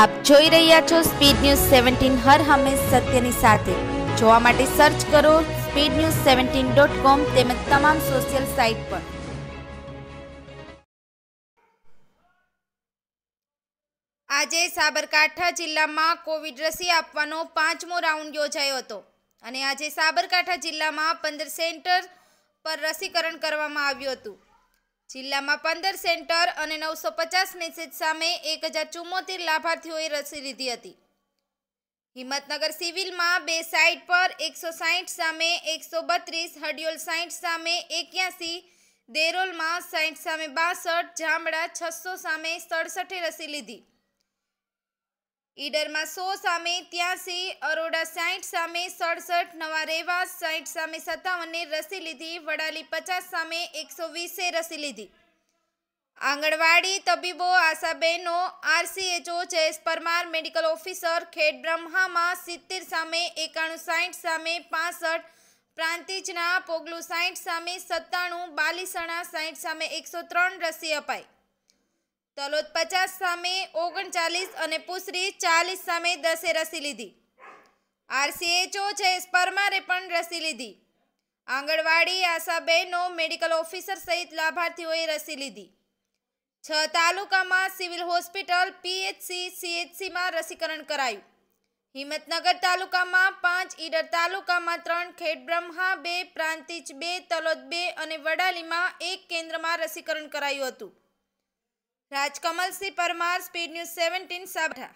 આપ જોઈ રહ્યા છો સ્પીડ ન્યૂઝ સેવન્ટીન હર હંમેશ સત્યની સાથે જોવા માટે સર્ચ કરો speed news seventeen dot com તેમજ તમામ સોશિયલ સાઇટ પર આજે સાબરકાંઠા જિલ્લામાં કોવિડ રસી આપવાનો પાંચમો રાઉન્ડ યોજાયો હતો અને આજે સાબરકાંઠા જિલ્લામાં પંદર સેન્ટર પર રસીકરણ કરવામાં આવ્યું હતું જિલ્લામાં પંદર સેન્ટર અને નવસો પચાસ મેસેજ સામે એક હજાર ચુમ્મોતેર લાભાર્થીઓએ રસી લીધી હતી હિંમતનગર સિવિલમાં બે સાઇટ પર એકસો સાહીઠ સામે એકસો બત્રીસ હડિયોલ સાહીઠ સામે એક્યાસી દેરોલમાં સાહીઠ સામે બાસઠ જામડા છસો સામે સડસઠે રસી લીધી ઈડરમાં સો સામે ત્યાસી અરોડા સાઠ સામે સડસઠ નવા રેવા સાઠ સામે સત્તાવનને રસી લીધી વડાલી પચાસ સામે એકસો વીસે રસી લીધી આંગણવાડી તબીબો આશાબહેનો RCHO Jayesh Parmar medical officer Khed બ્રહ્મામાં સિત્તેર સામે એકાણું સાઠ સામે પાસઠ પ્રાંતિજના પોગલું સાઠ સામે સત્તાણું બાલીસણા સાઠ સામે એકસો ત્રણ રસી અપાઈ તલોદ પચાસ સામે ઓગણચાલીસ અને પુસરી ચાલીસ સામે દસે રસી લીધી આરસીએચઓ છે સ્પરમારે પણ રસી લીધી આંગણવાડી આશાબહેનો મેડિકલ ઓફિસર સહિત લાભાર્થીઓએ રસી લીધી છ તાલુકામાં સિવિલ હોસ્પિટલ પીએચસી સીએચસીમાં રસીકરણ કરાયું હિંમતનગર તાલુકામાં પાંચ ઈડર તાલુકામાં ત્રણ ખેડબ્રહ્મા બે પ્રાંતિજ બે તલોદ બે અને વડાલીમાં એક કેન્દ્રમાં રસીકરણ કરાયું હતું Rajkamalsinh Parmar speed news seventeen સાબઠા